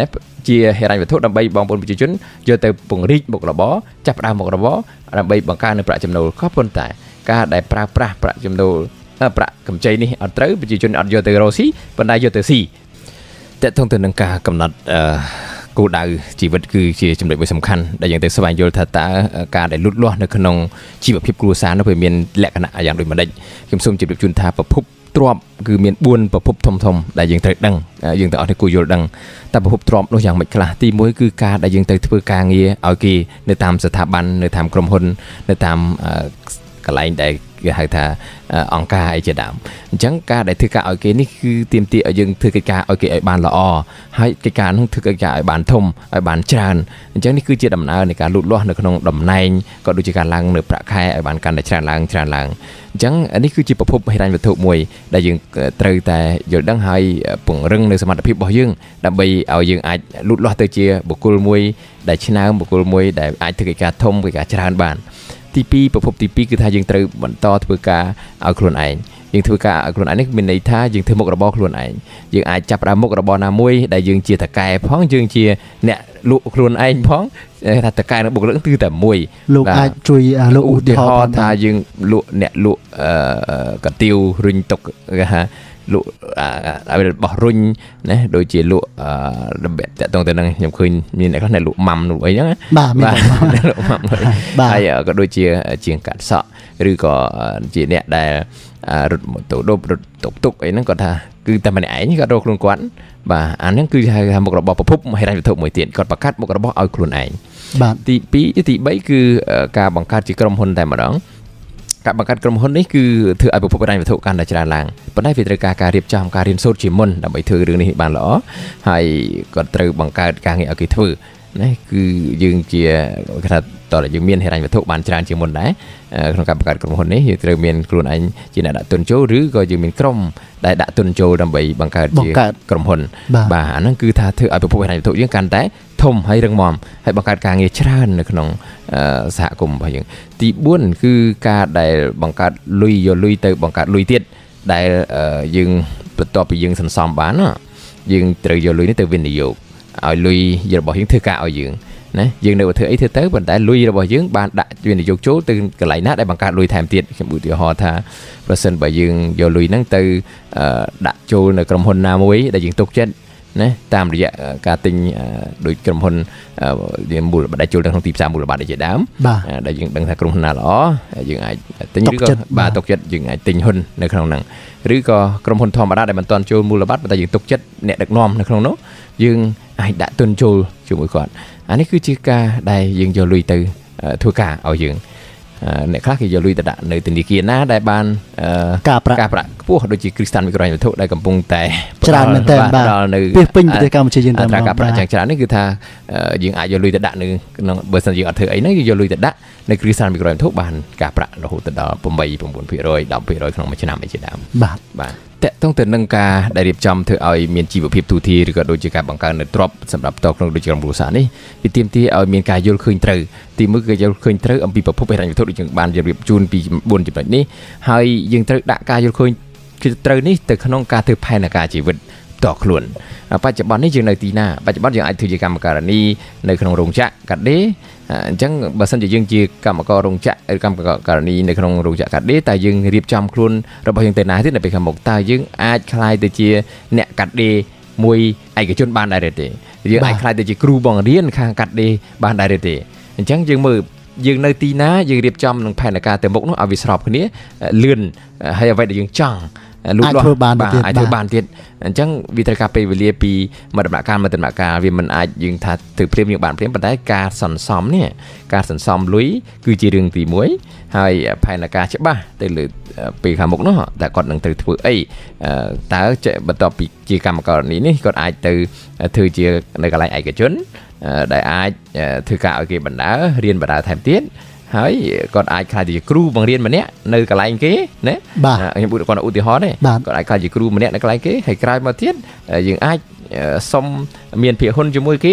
ណាជាហិរញ្ញវត្ថុដើម្បីបងប្អូនប្រជាជនយកទៅពង្រីកមុខរបរចាប់ផ្ដើមមុខរបរដើម្បីបង្កើននូវប្រាក់ចំណូលក៏ប៉ុន្តែការដែលប្រើប្រាស់ប្រាក់ចំណូលប្រាក់កម្ចីនេះអត់ត្រូវប្រជាជនអត់យកទៅរកស៊ីប៉ុន្តែយកទៅស៊ីតកតងទៅនឹងការកំណត់អឺគោលដៅជីវិតគឺជាចំណុចមួយសំខាន់ដែលយើងទៅស្វែងយល់ថាតើការដែលលូតលាស់នៅក្នុងជីវភាពគ្រួសារនោះវាមាន លក្ខណៈយ៉ាងដូចម្ដេចខ្ញុំសូមជម្រាបជូនថាប្រភពទ្រព្យគឺមាន4ប្រភពធំធំដែលយើងត្រូវដឹង យើងទាំងអស់នេះគួរយល់ដឹងតែប្រភពទ្រព្យនោះយ៉ាងម៉េចខ្លះទី1គឺការដែលយើងត្រូវធ្វើការងារឲ្យគេនៅតាមស្ថាប័ននៅតាមក្រុមហ៊ុន នៅតាមកន្លែងដែលគេហៅថាអង្គការអីជាដើមអញ្ចឹងការដែលធ្វើការឲ្យគេនេះគឺទាមទារឲ្យយើងធ្វើកិច្ចការឲ្យគេឲ្យបានល្អហើយកិច្ចការនោះធ្វើកិច្ចការឲ្យបានធំឲ្យបានច្រើនអញ្ចឹងនេះគឺជាដំណើរនៃការលូតលាស់នៅក្នុងតំណែងក៏ដូចជាការឡើងនៅប្រាក់ខែឲ្យបានកាន់តែច្រើនឡើងច្រើនឡើងអញ្ចឹងនេះគឺជាប្រភពហិរញ្ញវត្ថុមួយ ដែលយើងត្រូវតែយល់ដឹងហើយពង្រឹងនៅសមត្ថភាពរបស់យើងដើម្បីឲ្យយើងអាចលូតលាស់ទៅជាបុគ្គលមួយដែលឆ្នើមបុគ្គលមួយដែលអាចធ្វើកិច្ចការធំកិច្ចការច្រើនបានទី2ប្រភពទី2គឺថាយើងត្រូវបន្តធ្វើការឲ្យខ្លួនឯងយើងធ្វើការឲ្យខ្លួនឯងនេះមានន័យថាយើងធ្វើមុខរបរខ្លួនឯងយើងអាចចាប់ផ្ដើមមុខរបរណាមួយដែលយើងជាតកែផងយើងជា អ្នកលក់ខ្លួនឯងផងថាតកែនៅបុគ្គលិកគឺតែមួយលោកអាចជួយលោកឧទាហរណ៍ថាយើងលក់អ្នកលក់កាទៀវរុញទុកគេថាលក់ឲ្យបោះរុញណាដូចជាលក់របៀបតាក់ទងទៅនឹងខ្ញុំឃើញមានអ្នកខ្លះអ្នកលក់ម៉ាំនោះអីចឹងបាទមានលក់ម៉ាំហើយក៏ដូចជាជាងកាត់សក់ឬក៏ជាអ្នកដែលរត់ម៉ូតូដប់រត់តុកតុកអីហ្នឹងគាត់ថាគឺតែម្នាក់ឯងគាត់រកខ្លួនគាត់បាទអាហ្នឹងគឺហៅថាមុខរបរប្រភពហិរញ្ញវត្ថុមួយទៀតគាត់បង្កើតមុខរបរឲ្យខ្លួនឯងបាទទី2ទី3គឺការបង្កើតជាក្រុមហ៊ុនតែម្ដងការបង្កើតក្រុមហ៊ុននេះគឺធ្វើឲ្យប្រព័ន្ធបរិញ្ញាវត្ថុកាន់តែច្រើនឡើងប៉ុន្តែវាត្រូវការការរៀបចំការរៀនសូត្រជាមុនដើម្បីធ្វើរឿងនេះបានល្អហើយក៏ត្រូវបង្កើតការងារឲ្យគេធ្វើណាគឺយើងជាគេថាតើយើងមានហិរញ្ញវត្ថុបានច្រើនជាងមុនដែរក្នុងការបង្កើតក្រុមហ៊ុននេះយើងត្រូវមានខ្លួនឯងជាអ្នកដាក់ទុនចូលឬក៏យើងមានក្រុមដែលដាក់ទុនចូលដើម្បីបង្កើតជាក្រុមហ៊ុន បាទអាហ្នឹងគឺថាធ្វើឲ្យប្រព័ន្ធហិរញ្ញវត្ថុយើងកាន់តែធំហើយរឹងមាំហើយបង្កើតការងារច្រើននៅក្នុងសហគមន៍របស់យើងទី4គឺការដែលបង្កើតលុយយកលុយទៅបង្កើតលុយទៀតដែលយើងបន្ទាប់ពីយើងសន្សំបានណាយើងត្រូវយកលុយនេះទៅវិនិយោគឲ្យលុយរបស់យើងធ្វើការឲ្យយើងណាយើងនៅធ្វើអីធ្វើទៅប៉ុន្តែលុយរបស់យើងបានដាក់វិនិយោគចូលទៅកន្លែងណាដែលបង្កើតលុយថែមទៀតខ្ញុំឧទាហរណ៍ថាប្រសិនបើយើងយកលុយហ្នឹងទៅដាក់ចូលនៅក្រុមហ៊ុនណាមួយដែលយើងទុកចិត្តណាតាមរយៈការទិញដោយក្រុមហ៊ុនមូលបដាជួលនៅក្នុងទីផ្សារមូលបត្រជាដើមដែលយើងដឹងថាក្រុមហ៊ុនណាល្អយើងអាចទិញឬក៏បាទទុកចិត្តយើងអាចទិញហ៊ុននៅក្នុងហ្នឹងឬក៏ក្រុមហ៊ុនធម្មតាដែលមិនទាន់ចូលមូលបត្រតែយើងទុកចិត្តអ្នកដឹកនាំនៅក្នុងនោះយើងអាចដាក់ទុនចូលជាមួយគាត់អានេះគឺជាការដែលយើងយកលុយទៅធ្វើការឲ្យយើងអ្នកខ្លះគេយកលុយទៅដាក់នៅធនាគារណាដែលបានការប្រាក់ការប្រាក់ខ្ពស់ដូចជាគ្រីស្តានមីក្រូហិរញ្ញវត្ថុដែលកំពុងតែច្រើនមែនតើបាទនៅពីពេញប្រទេសកម្ពុជាយើងតែមកការប្រាក់យ៉ាងច្រើននេះគឺថាយើងអាចយកលុយទៅដាក់នៅក្នុងបើសិនយើងអត់ធ្វើអីហ្នឹងគឺយកលុយទៅដាក់នៅគ្រីស្តានមីក្រូហិរញ្ញវត្ថុបានការប្រាក់រហូតដល់8 9% 10%ក្នុងមួយឆ្នាំឯជាដើមបាទបាទតកតងទៅនឹងការដែលរៀបចំធ្វើឲ្យមានជីវភាពទូទាឬក៏ដូចជាការបង្កើននៅទ្របសម្រាប់តក្នុងដូចជាក្រុមគ្រួសារនេះវាទាមទារឲ្យមានការយល់ឃើញត្រូវទីមួយគឺយល់ឃើញត្រូវអំពីប្រភពហិរញ្ញវត្ថុដូចយើងបានរៀបជូនពី4ចំណុចនេះហើយយយើងត្រូវដាក់ការយល់ឃើញគឺត្រូវនេះទៅក្នុងការធ្វើផែនការជីវិតផ្ទាល់ខ្លួនបច្ចុប្បន្ននេះយើងនៅទីណាបច្ចុប្បន្នយើងអាចធ្វើជា កម្មការនីនៅក្នុងរោងចក្រកាដេអញ្ចឹងបើសិនជាយើងជាកម្មកររោងចក្រឬកម្មការនីនៅក្នុងរោងចក្រកាដេតែយើងរៀបចំខ្លួនរបស់យើងទៅណាទៀតនៅពេលខាងមុខតើយើងអាចคลายទៅជា អ្នកកាដេមួយឯកជនបាន ដែរទេយើងអាចคลายទៅជាគ្រូបង្រៀនខាងកាដេបានដែរទេអញ្ចឹងយើងមើលយើងនៅទីណាយើងរៀបចំនឹងផែនការទៅមុខនោះឲ្យវាស្របគ្នាលឿនហើយអ្វីដែលយើងចង់លូតលាស់អាចធ្វើបានទៀតអាចធ្វើបានទៀតអញ្ចឹងវាត្រូវការពេលវេលាពីមួយដំណាក់កាលមួយដំណាក់កាលវាមិនអាចយើងថាទៅព្រាមយើងបានព្រាមប៉ុន្តែ ការសន្សំនេះការសន្សំលុយគឺជារឿងទី1ហើយផែនការច្បាស់ទៅលើពេលខាងមុខនោះតែគាត់នឹងត្រូវធ្វើអីតើបន្ទាប់ពីជាកម្មករនេះនេះគាត់អាចទៅធ្វើជានៅកន្លែងឯកជនដែលអាចធ្វើការឲ្យគេបណ្ដើរៀនបណ្ដើថែមទៀតហើយគាត់អាចខ្លាចជាគ្រូបង្រៀនម្នាក់នៅកន្លែងគេណាខ្ញុំគាត់ឧទាហរណ៍ទេគាត់អាចខ្លាចជាគ្រូម្នាក់នៅកន្លែងគេហើយក្រោយមកទៀតយើងអាចសុំមានភាគហ៊ុនជាមួយគេ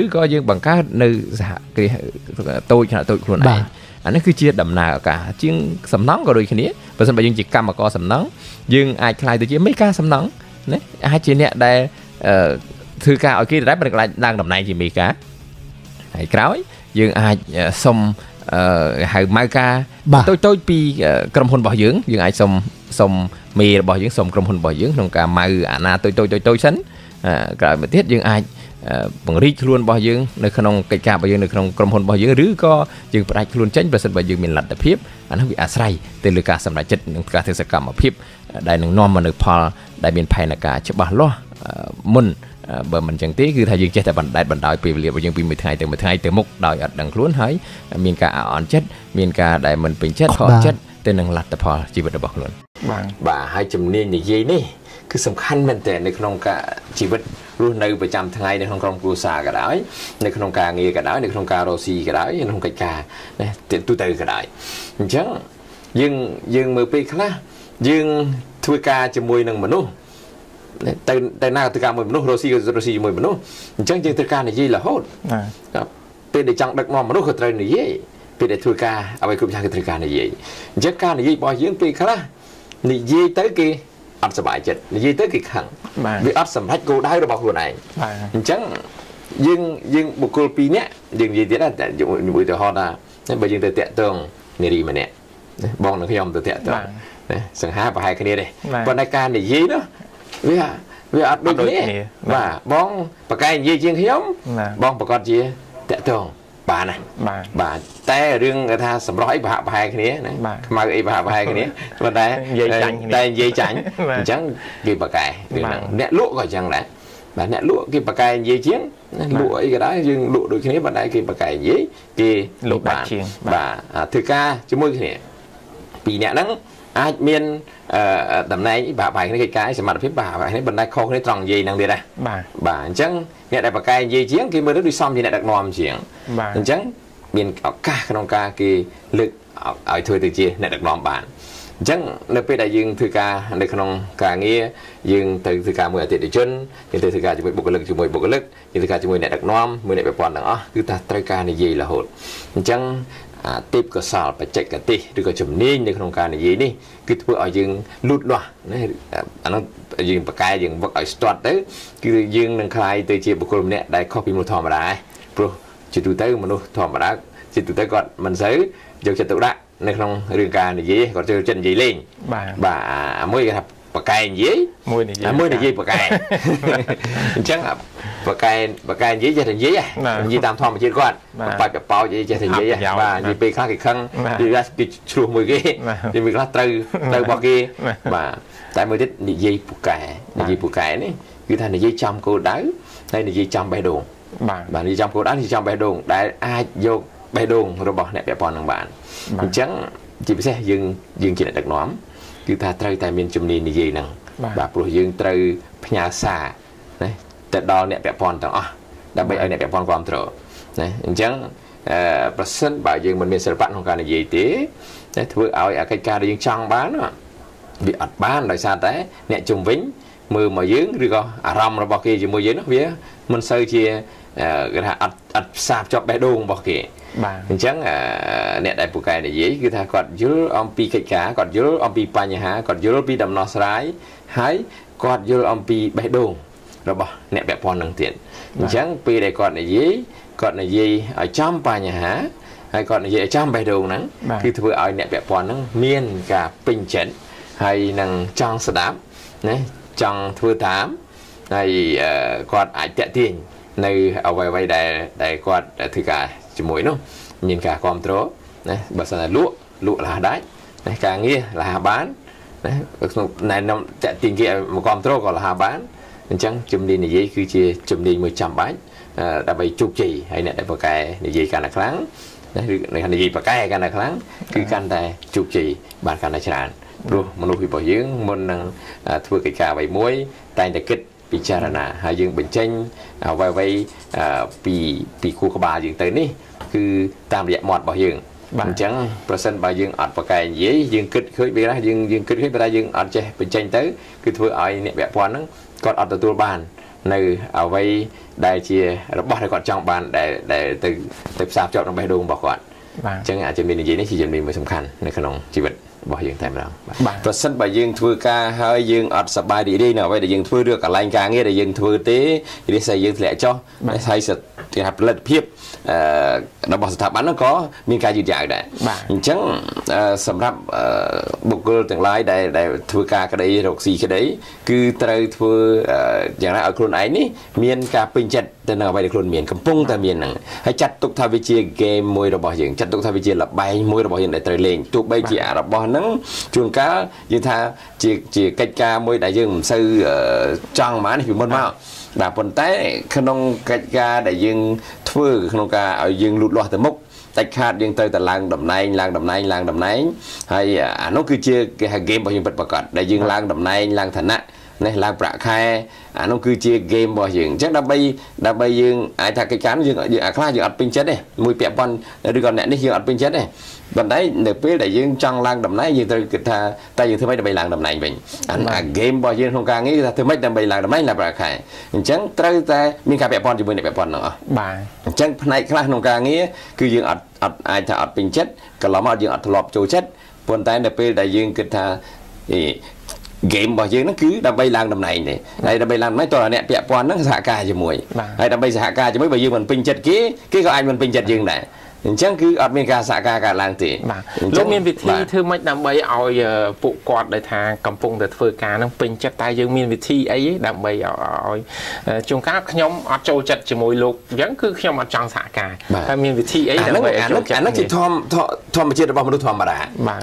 ឬក៏យើងបង្កើតនៅសហគ្រាសតូចខ្នាតតូចខ្លួនឯងអានេះគឺជាដំណើរឱកាសជាង សំណង់ក៏ដូចគ្នាបើសិនបើយើងជាកម្មករសំណង់យើងអាចខ្លាយទៅជាមេការសំណង់ណាអាចជាអ្នកដែលធ្វើការឲ្យគេដដែលមិនខ្លាចឡើងតំណែងជាមេការហើយក្រោយយើងអាចសុំហៅម៉ៅការតូចតូចពី ក្រុមហ៊ុនរបស់យើង យើងអាចសុំសុំមេរបស់យើងសុំក្រុមហ៊ុនរបស់យើងក្នុងការម៉ៅអាណាតូចតូចតូចតូចសិនក្រោយមកទៀតយើងអាចពង្រីកខ្លួនរបស់យើងនៅក្នុងកិច្ចការរបស់យើងនៅក្នុងក្រុមហ៊ុនរបស់យើងឬក៏យើងផ្ដាច់ខ្លួនចេញប្រសិនបើយើងមានលទ្ធភាពអានោះវាអាស្រ័យទៅលើការសម្រេចចិត្តនិងការធ្វើសកម្មភាព ដែលនឹងនាំមកនូវផល ដែលមានផែនការច្បាស់លាស់មុនបើមិនចឹងទេគឺថាយើងចេះតែបណ្ដែតបណ្ដោយពេលវេលារបស់យើងពីមួយថ្ងៃទៅមួយថ្ងៃទៅមុខដោយអត់ដឹងខ្លួនហើយមានការអអន់ចិត្តមានការដែលមិនពេញចិត្តខកចិត្តទៅនឹងលទ្ធផលជីវិតរបស់ខ្លួនបាទបាទហើយជំនាញនិយាយនេះគឺសំខាន់មែនតើនៅក្នុងការជីវិតរស់នៅប្រចាំថ្ងៃនៅក្នុងក្រុមគ្រួសារក៏ដោយនៅក្នុងការងារក៏ដោយនៅក្នុងការរកស៊ីក៏ដោយនៅក្នុងកិច្ចការណាទូទៅក៏ដោយអញ្ចឹងយើងយើងមើលពេលខ្លះយើងធ្វើការជាមួយនឹងមនុស្សទៅទៅណាទៅការមួយមនុស្សរស់ស៊ីរស់ស៊ីមួយមនុស្សអញ្ចឹងយើងត្រូវការនិយាយរហូតបាទពេលដែលចង់ដឹកនាំមនុស្សក៏ត្រូវនិយាយពេលដែលធ្វើការអ្វីគ្រប់យ៉ាងគឺត្រូវការនិយាយអញ្ចឹងការនិយាយរបស់យើងពេលខ្លះនិយាយទៅគេអត់សប្បាយចិត្តនិយាយទៅគេខឹងវាអត់សម្រេចគោលដៅរបស់ខ្លួនឯងអញ្ចឹងយើងយើងបុគ្គលពីរនាក់យើងនិយាយទៀតតែមួយឧទាហរណ៍ថាបើយើងទៅតាក់ទងនារីម្នាក់បងនឹងខ្ញុំទៅតាក់ទងណាសង្ហាប្រហែលគ្នាទេប៉ុន្តែការនិយាយនោះវាវាអត់ដូចគ្នាបាទបងបកែនិយាយជាងខ្ញុំបងប្រកាសជាតាក់ទងបានណាបាទបាទតែរឿងថាសម្រស់អីប្រហាក់ប្រហែលគ្នាណាខ្មៅអីប្រហាក់ប្រហែលគ្នាប៉ុន្តែនិយាយចាញ់តែនិយាយចាញ់អញ្ចឹងគេប្រកែរឿងហ្នឹងអ្នកលក់ក៏អញ្ចឹងដែរបាទអ្នកលក់គេប្រកែនិយាយជាងលក់អីក៏ដែរយើងលក់ដូចគ្នាប៉ុន្តែគេប្រកែនិយាយគេលក់បានបាទធ្វើការជាមួយគ្នាពីរអ្នកហ្នឹងអាចមានតំណែងបាទបាយគ្នាកិច្ចការសមត្ថភាពបាទនេះបណ្ដៃខុសគ្នាត្រង់និយាយនឹងទៀតដែរបាទបាទអញ្ចឹងអ្នកដែលប្រកែកនិយាយជាងគេមើលទៅដូចសមជាអ្នកដឹកនាំជាងអញ្ចឹង មានឱកាសក្នុងការគេលើកឲ្យធ្វើទៅជាអ្នកដឹកនាំបានអញ្ចឹងនៅពេលដែលយើងធ្វើការនៅក្នុងការងារយើងទៅធ្វើការមួយអតិថិជនយើងទៅធ្វើការជាមួយបុគ្គលិកជាមួយបុគ្គលិកយើងធ្វើការជាមួយអ្នកដឹកនាំមួយអ្នកប្រព័ន្ធទាំងអស់គឺថាត្រូវការនិយាយរហូតអញ្ចឹងអាទេពកសលបច្ចេកទេសឬក៏ជំនាញនៅក្នុងការនិយាយនេះគឺធ្វើឲ្យយើងលូតលាស់ណាអានោះយើងប្រកែយើងវឹកឲ្យស្ទាត់ទៅ គឺយើងនឹងคลายទៅជាបុគ្គលម្នាក់ដែលខុសពីមនុស្សធម្មតាព្រោះជាទូទៅមនុស្សធម្មតាជាទូទៅគាត់មិនសូវយកចិត្តទុកដាក់នៅក្នុងរឿងការនិយាយគាត់ចូលចិត្តនិយាយលេងបាទបាទមួយគេថាបកែនិយាយមួយនិយាយមួយនិយាយបកែអញ្ចឹងបកែបកែនិយាយចេះតែនិយាយនិយាយតាមធម្មជាតិគាត់បាច់បបោចនិយាយចេះតែនិយាយបាទនិយាយពេលខ្លះគេខឹងនិយាយគេឆ្លោះមួយគេនិយាយពេលខ្លះត្រូវត្រូវរបស់គេបាទតែមួយទៀតនិយាយពូកែនិយាយពូកែនេះគឺថានិយាយចំគោលដៅហើយនិយាយចំបេះដូងបាទបាទនិយាយចំគោលដៅនិយាយចំបេះដូងដែលអាចយកបេះដូងរបស់អ្នកពាក់ព័ន្ធនឹងបានអញ្ចឹងជាពិសេសយើងយើងជាអ្នកដឹកនាំគឺថាត្រូវតែមានជំនាញនិយាយហ្នឹងបាទព្រោះយើងត្រូវផ្ញើសារណាទៅដល់អ្នកពាក់ព័ន្ធទាំងអស់ដើម្បីឲ្យអ្នកពាក់ព័ន្ធគ្រប់គ្រងណាអញ្ចឹងប្រសិនបើយើងមិនមានសិល្បៈក្នុងការនិយាយទេតែធ្វើឲ្យអាកិច្ចការដែលយើងចង់បានវាអត់បានដោយសារតែ អ្នកជំវិញមើលមកយើងឬក៏អារម្មណ៍របស់គេជាមួយយើងនោះវា មិនសូវជាគេថាអត់អត់ផ្សារភ្ជាប់បេះដូងរបស់គេ បាទអញ្ចឹងអ្នកដែលពូកែនិយាយគឺថាគាត់យល់អំពីកិច្ចការគាត់យល់អំពីបញ្ហាគាត់យល់ពីដំណោះស្រាយហើយគាត់យល់អំពីបេះដូងរបស់អ្នកពាក់ព័ន្ធនឹងទៀតអញ្ចឹងពេលដែលគាត់និយាយគាត់និយាយឲ្យចំបញ្ហាហើយគាត់និយាយឲ្យចំបេះដូងហ្នឹងគឺធ្វើឲ្យអ្នកពាក់ព័ន្ធហ្នឹងមានការពេញចិត្តហើយនឹងចង់ស្ដាប់ណាចង់ធ្វើតាមហើយគាត់អាចតេទៀងនៅអ្វីៗដែលដែលគាត់ធ្វើការជាមួយនោះមានការគ្រប់គ្រងណាបើសិនតែលក់លក់លះដាច់ណាការងារលះបានណាក្នុងណែនាំតាក់ទាញគេឲ្យមកគ្រប់គ្រងក៏លះបានអញ្ចឹងជំនាញនិយាយគឺជាជំនាញមួយចាំបាច់ដើម្បីជោគជ័យហើយអ្នកដែលប្រកែនិយាយកាន់តែខ្លាំងណាឬអ្នកនិយាយប្រកែកាន់តែខ្លាំងគឺកាន់តែជោគជ័យបានកាន់តែច្រើនព្រោះមនុស្សរបស់យើងមុននឹងធ្វើកិច្ចការអ្វីមួយតែងតែគិតពិចារណាហើយយើងបញ្ចេញអ្វីអ្វីពីពីខួរក្បាលយើងទៅ នេះគឺតាមរយៈមាត់របស់យើងបាទអញ្ចឹងប្រសិនបើយើងអត់ប្រកែកនិយាយយើងគិតឃើញវាណាយើងយើងគិតឃើញបើតែយើងអត់ចេះបញ្ចេញទៅគឺធ្វើឲ្យអ្នកវគ្គព័ន្ធហ្នឹងគាត់អត់ទទួលបាន នៅអ្វីដែលជារបស់ដែលគាត់ចង់បានដែលដែលទៅទៅផ្សារភ្ជាប់នឹងបេះដូងរបស់គាត់បាទអញ្ចឹងអាចជំនាញនិយាយនេះជាជំនាញមួយសំខាន់នៅក្នុងជីវិតរបស់យើងតែម្ដងបាទប្រសិនបើយើងធ្វើការហើយយើងអត់សប្បាយរីករាយនៅអ្វីដែលយើងធ្វើឬកន្លែងការងារដែលយើងធ្វើទេរិះស្អីយើងធ្លាក់ចុះហើយគេថាផលិតភាពអឺរបស់ស្ថាប័ននោះក៏មានការយឺតយ៉ាវដែរអញ្ចឹងសម្រាប់បុគ្គលទាំងឡាយដែលដែលធ្វើការក្តីរកស៊ីក្តីគឺត្រូវធ្វើយ៉ាងណាឲ្យខ្លួនឯងនេះមានការពេញចិត្តទៅនឹងអ្វីដែលខ្លួនមានកំពុងតែមានហ្នឹងហើយចាត់ទុកថាវាជាហ្គេមមួយរបស់យើងចាត់ទុកថាវាជាលបែងមួយរបស់យើងដែលត្រូវលេងទោះបីជារបស់ហ្នឹងជួនកាលនិយាយថាជាជាកិច្ចការមួយដែលយើងមិនសូវចង់ហ្មងពីមុនមកបាទប៉ុន្តែក្នុងកិច្ចការដែលយើងធ្វើក្នុងការឲ្យយើងលូតលាស់ទៅមុខដាច់ខាតយើងទៅតែឡើងតំណែងឡើងតំណែងឡើងតំណែងហើយអានោះគឺជាគេហៅ game របស់យើងពិតប្រាកដដែលយើងឡើងតំណែងឡើងឋានៈនេះឡើងប្រាក់ខែអានោះគឺជា game របស់យើងអញ្ចឹងដើម្បីដើម្បីយើងអាចថាកិច្ចការយើងយើងអាខ្លះយើងអត់ពេញចិត្តទេមួយពាក់ព័ន្ធឬក៏អ្នកនេះយើងអត់ពេញចិត្តទេប៉ុន្តែនៅពេលដែលយើងចង់ឡើងតំណែងយើងត្រូវគិតថាតើយើងធ្វើម៉េចដើម្បីឡើងតំណែងវិញអាអា game របស់យើងក្នុងការងារគឺថាធ្វើម៉េចដើម្បីឡើងតំណែងឡើងប្រាក់ខែអញ្ចឹងត្រូវតែមានការពាក់ព័ន្ធជាមួយអ្នកពាក់ព័ន្ធទាំងអស់បាទអញ្ចឹងផ្នែកខ្លះក្នុងការងារគឺយើងអត់អត់អាចថាអត់ពេញចិត្តកន្លងមកយើងអត់ធ្លាប់ចូលចិត្តប៉ុន្តែនៅពេលដែលយើងគិតថា game របស់យើងហ្នឹងគឺដើម្បីឡើងតំណែងទេហើយដើម្បីឡើងតំណែងតើអ្នកពាក់ព័ន្ធហ្នឹងសហការជាមួយហើយដើម្បីសហការជាមួយបើយើងមិនពេញចិត្តគេគេក៏អាចមិនពេញចិត្តយើងដែរអញ្ចឹងគឺអត់មានការសហការកើតឡើងទេបាទលោកមានវិធីធ្វើម៉េចដើម្បីឲ្យពួកគាត់ដែលថាកំពុងតែធ្វើការនឹងពេញចិត្តតែយើងមានវិធីអីដើម្បីឲ្យជួនកាលខ្ញុំអត់ចូលចិត្តជាមួយលោកអញ្ចឹងគឺខ្ញុំអត់ចង់សហការតែមានវិធីអីដើម្បីឲ្យចូលចិត្តអានោះជាធម្មធម្មជាតិរបស់មនុស្សធម្មតា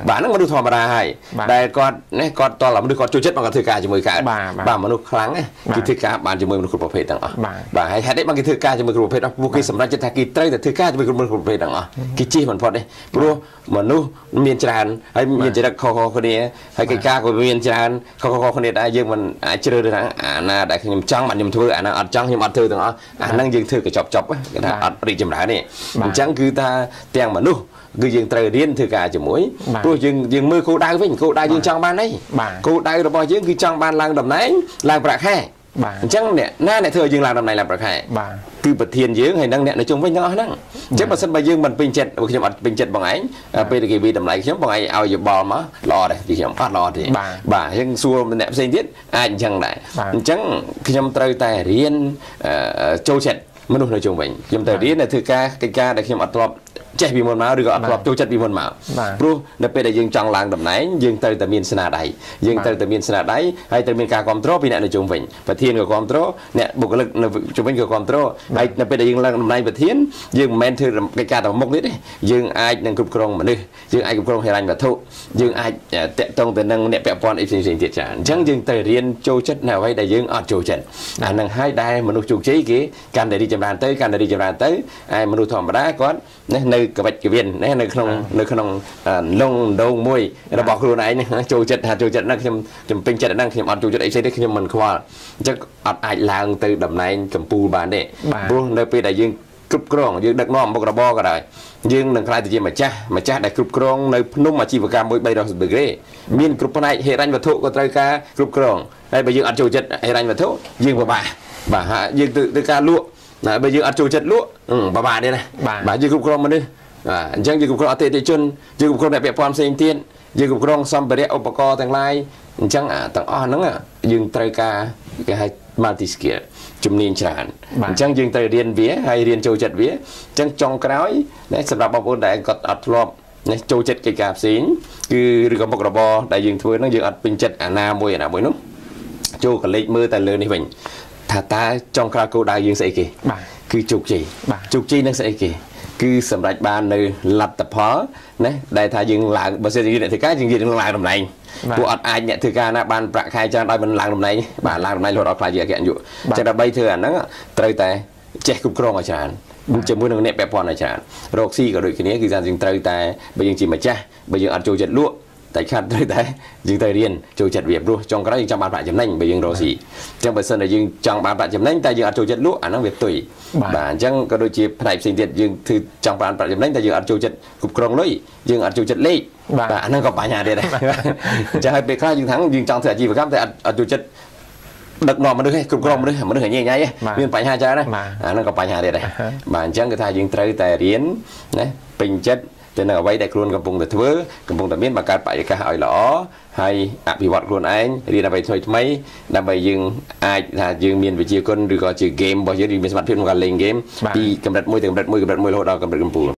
បាទហ្នឹងមនុស្សធម្មតាហើយដែលគាត់នេះគាត់តល់មនុស្សគាត់ចូលចិត្តមកគាត់ធ្វើការជាមួយកើតបាទមនុស្សខ្លាំងគេធ្វើការបានជាមួយមនុស្សគ្រប់ប្រភេទទាំងអស់បាទហើយហេតុនេះមកគេធ្វើការជាមួយគ្រប់ប្រភេទអស់ពួកគេសម្រេចចិត្តថាគេត្រូវតែធ្វើការជាមួយគ្រប់ប្រភេទទាំងទាំងអស់គេជិះមិនផុតទេព្រោះមនុស្សមានច្រើនហើយមានចរិតខុសៗគ្នាហើយកិច្ចការក៏មានច្រើនខុសៗគ្នាដែរយើងមិនអាចជ្រើសរើសថាអាណាដែលខ្ញុំចង់បានខ្ញុំធ្វើអាណាអត់ចង់ខ្ញុំអត់ធ្វើទាំងអស់អាហ្នឹងយើងធ្វើកញ្ចប់ចប់គេថាអត់រីកចម្រើនទេអញ្ចឹងគឺ ថាទាំងមនុស្សគឺយើងត្រូវរៀនធ្វើការជាមួយព្រោះយើងយើងមើលគោលដៅវិញគោលដៅយើងចង់បានអីគោលដៅរបស់យើងគឺចង់បានឡើងតំណែងឡើងប្រាក់ខែបាទអញ្ចឹងអ្នកណាអ្នកធ្វើឲ្យយើងឡើងតំណែងឡើងប្រខែបាទគឺប្រធានយើងហើយនឹងអ្នកនៅជុំវិញទាំងអស់ហ្នឹងអញ្ចឹងបើសិនបើយើងមិនពេញចិត្តខ្ញុំអត់ពេញចិត្តបងឯងពេលគេវិតម្លៃខ្ញុំបងឯងឲ្យយោបល់មកល្អដែរពីខ្ញុំអត់ល្អទេបាទអញ្ចឹងសួរអ្នកផ្សេងទៀតអាចអញ្ចឹងដែរអញ្ចឹងខ្ញុំត្រូវតែរៀនចូលចិត្តមនុស្សនៅជុំវិញខ្ញុំទៅរៀនធ្វើការកិច្ចការដែលខ្ញុំអត់ធ្លាប់ចេះពីមុនមកឬក៏អត់ធ្លាប់ចូលចិត្តពីមុនមកព្រោះនៅពេលដែលយើងចង់ឡើងតំណែងយើងត្រូវតែមានស្នាដៃយើងត្រូវតែមានស្នាដៃហើយត្រូវមាន ការគ្រប់គ្រងពីអ្នកនៅជុំវិញប្រធានក៏គ្រប់គ្រងអ្នកបុគ្គលិកនៅជុំវិញក៏គ្រប់គ្រងហើយនៅពេលដែលយើងឡើងតំណែងប្រធានយើងមិនមែនធ្វើកិច្ចការតែមុខនេះទេយើងអាចនឹងគ្រប់គ្រងមនុស្សយើងអាចគ្រប់គ្រងហិរញ្ញវត្ថុយើងអាចតាក់ទងទៅនឹងអ្នកពាក់ព័ន្ធអីផ្សេងៗទៀតច្រើនអញ្ចឹងយើងត្រូវរៀនចូលចិត្តនៅអ្វីដែលយើងអត់ចូលចិត្តអានឹងហើយដែលមនុស្សជោគជ័យគេកាន់តែរីកចម្រើនទៅកាន់តែរីកចម្រើនទៅឯមនុស្សធម្មតាគាត់នៅកវិចកវៀនណានៅក្នុងនៅក្នុងលងដងមួយរបស់ខ្លួនឯងចូលចិត្តថាចូលចិត្តណាខ្ញុំខ្ញុំពេញចិត្តហ្នឹងខ្ញុំអត់ចូលចិត្តអីផ្សេងទេខ្ញុំមិនខ្វល់អញ្ចឹងអត់អាចឡើងទៅតំណែងកម្ពូលបានទេព្រោះនៅពេលដែលយើងគ្រប់គ្រងយើងដឹកនាំមុខរបរក៏ដោយយើងនឹងខ្លាយទៅជាម្ចាស់ម្ចាស់ដែលគ្រប់គ្រងនៅភ្នំអាជីវកម្មមួយ360ដឺក្រេ មានគ្រប់ផ្នែកហិរញ្ញវត្ថុក៏ត្រូវការគ្រប់គ្រងហើយបើយើងអត់ចូលចិត្តហិរញ្ញវត្ថុយើងពិបាកបាទយើងទៅការលក់តែបើយើងអត់ចូលចិត្តលក់ពិបាកទេណាបាទយើងគ្រប់គ្រងមនុស្សបាទអញ្ចឹងយើងគ្រប់គ្រងអតិថិជនយើងគ្រប់គ្រងអ្នកពាក់ព័ន្ធផ្សេងទៀតយើងគ្រប់គ្រង សម្ភារៈឧបករណ៍ទាំងឡាយអញ្ចឹងទាំងអស់ហ្នឹងយើងត្រូវការគេហៅ multi skill ជំនាញច្រើនអញ្ចឹងយើងត្រូវរៀនវា ហើយរៀនចូលចិត្តវាអញ្ចឹងចុងក្រោយណាសម្រាប់បងប្អូនដែលគាត់អត់ធ្លាប់ណាចូលចិត្តកិច្ចការផ្សេងគឺឬក៏មុខរបរដែលយើងធ្វើហ្នឹងយើងអត់ពេញចិត្តអាណាមួយអាណាមួយនោះចូលកលេចមើលតែលើនេះវិញថាតើចុងក្រោយគោលដៅយើងស្អីគេបាទគឺជោគជ័យជោគជ័យនឹងស្អីគេគឺសម្រេចបាននៅលទ្ធផលណាដែលថាយើងឡើងបើសិនជាអ្នកធ្វើការយើងនិយាយនឹងឡើងតំណែងពួកអត់អាចអ្នកធ្វើការណាបានប្រាក់ខែច្រើនដោយមិនឡើងតំណែងបាទឡើងតំណែងរហូតដល់ខ្លាចជាអគ្គនាយកអញ្ចឹងដើម្បីធ្វើអាហ្នឹងត្រូវតែចេះគ្រប់គ្រងឲ្យច្រើនជាមួយនឹងអ្នកពាក់ព័ន្ធឲ្យច្រើនរកស៊ីក៏ដូចគ្នាគឺថាយើងត្រូវតែបើយើងជាម្ចាស់បើយើងអត់ចូលចិត្តលក់តែខាត់ត្រូវតែយើងទៅរៀនចូលចិត្តវាព្រោះចុងក្រោយយើងចង់បានប្រាក់ចំណេញបើយើងរកស៊ីអញ្ចឹងបើសិនតែយើងចង់បានប្រាក់ចំណេញតែយើងអត់ចូលចិត្តលក់អាហ្នឹងវាផ្ទុយបាទអញ្ចឹងក៏ដូចជាផ្នែកផ្សេងទៀតយើងគឺចង់បានប្រាក់ចំណេញតែយើងអត់ចូលចិត្តគ្រប់គ្រងលុយយើងអត់ចូលចិត្តលេខបាទអាហ្នឹងក៏បញ្ហាទៀតដែរអញ្ចឹងហើយពេលខ្លះយើងថាយើងចង់ធ្វើអាជីវកម្មតែអត់ចូលចិត្តដឹកនាំមនុស្សឯងគ្រប់គ្រងមនុស្សមនុស្សញ៉ៃញ៉ៃមានបញ្ហាច្រើនណាអាហ្នឹងក៏បញ្ហាទៀតដែរបាទអញ្ចឹងគឺថាយើងត្រូវតែរៀនណាពេញចិត្តទៅនឹងអ្វីដែលខ្លួនកំពុងតែធ្វើកំពុងតែមានបង្កើតបរិយាកាសឲ្យល្អហើយអភិវឌ្ឍខ្លួនឯងរៀនអ្វីថ្មីថ្មីដើម្បីយើងអាចថាយើងមានវិជាគុណឬក៏ជា game របស់យើងយើងមានសមត្ថភាពក្នុងការលេង game ពីកម្រិតមួយទៅកម្រិតមួយកម្រិតមួយរហូតដល់កម្រិតកំពូល